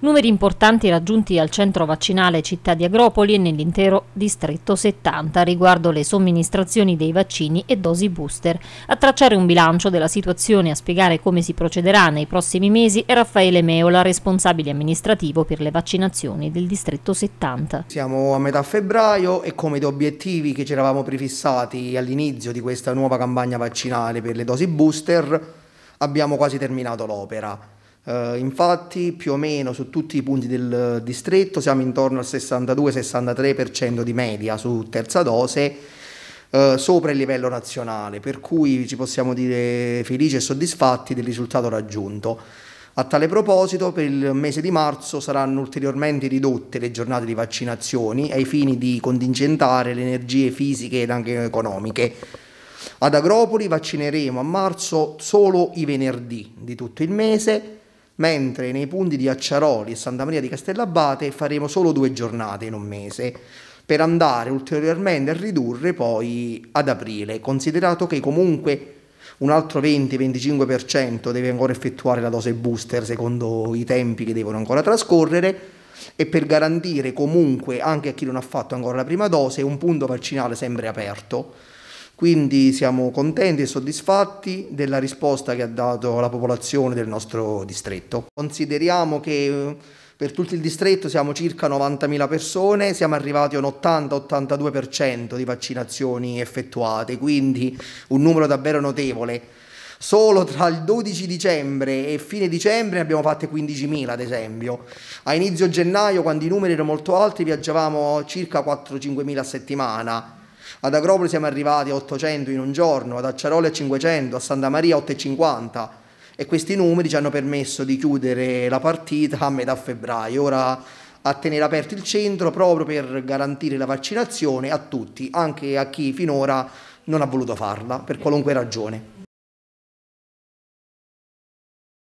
Numeri importanti raggiunti al centro vaccinale Città di Agropoli e nell'intero distretto 70 riguardo le somministrazioni dei vaccini e dosi booster. A tracciare un bilancio della situazione e a spiegare come si procederà nei prossimi mesi è Raffaele Meola, responsabile amministrativo per le vaccinazioni del distretto 70. Siamo a metà febbraio e come gli obiettivi che ci eravamo prefissati all'inizio di questa nuova campagna vaccinale per le dosi booster abbiamo quasi terminato l'opera Uh, infatti più o meno su tutti i punti del distretto siamo intorno al 62-63% di media su terza dose uh, sopra il livello nazionale, per cui ci possiamo dire felici e soddisfatti del risultato raggiunto. A tale proposito, per il mese di marzo saranno ulteriormente ridotte le giornate di vaccinazioni ai fini di contingentare le energie fisiche ed anche economiche. Ad Agropoli vaccineremo a marzo solo i venerdì di tutto il mese mentre nei punti di Acciaroli e Santa Maria di Castellabate faremo solo due giornate in un mese per andare ulteriormente a ridurre poi ad aprile, considerato che comunque un altro 20-25% deve ancora effettuare la dose booster secondo i tempi che devono ancora trascorrere e per garantire comunque anche a chi non ha fatto ancora la prima dose un punto vaccinale sempre aperto quindi siamo contenti e soddisfatti della risposta che ha dato la popolazione del nostro distretto. Consideriamo che eh, per tutto il distretto siamo circa 90.000 persone, siamo arrivati a un 80-82% di vaccinazioni effettuate, quindi un numero davvero notevole. Solo tra il 12 dicembre e fine dicembre ne abbiamo fatte 15.000 ad esempio. A inizio gennaio, quando i numeri erano molto alti, viaggiavamo circa 4-5.000 a settimana ad Agropoli siamo arrivati a 800 in un giorno, ad Acciaroli a 500, a Santa Maria a 8,50 e questi numeri ci hanno permesso di chiudere la partita a metà febbraio. Ora a tenere aperto il centro proprio per garantire la vaccinazione a tutti, anche a chi finora non ha voluto farla per qualunque ragione.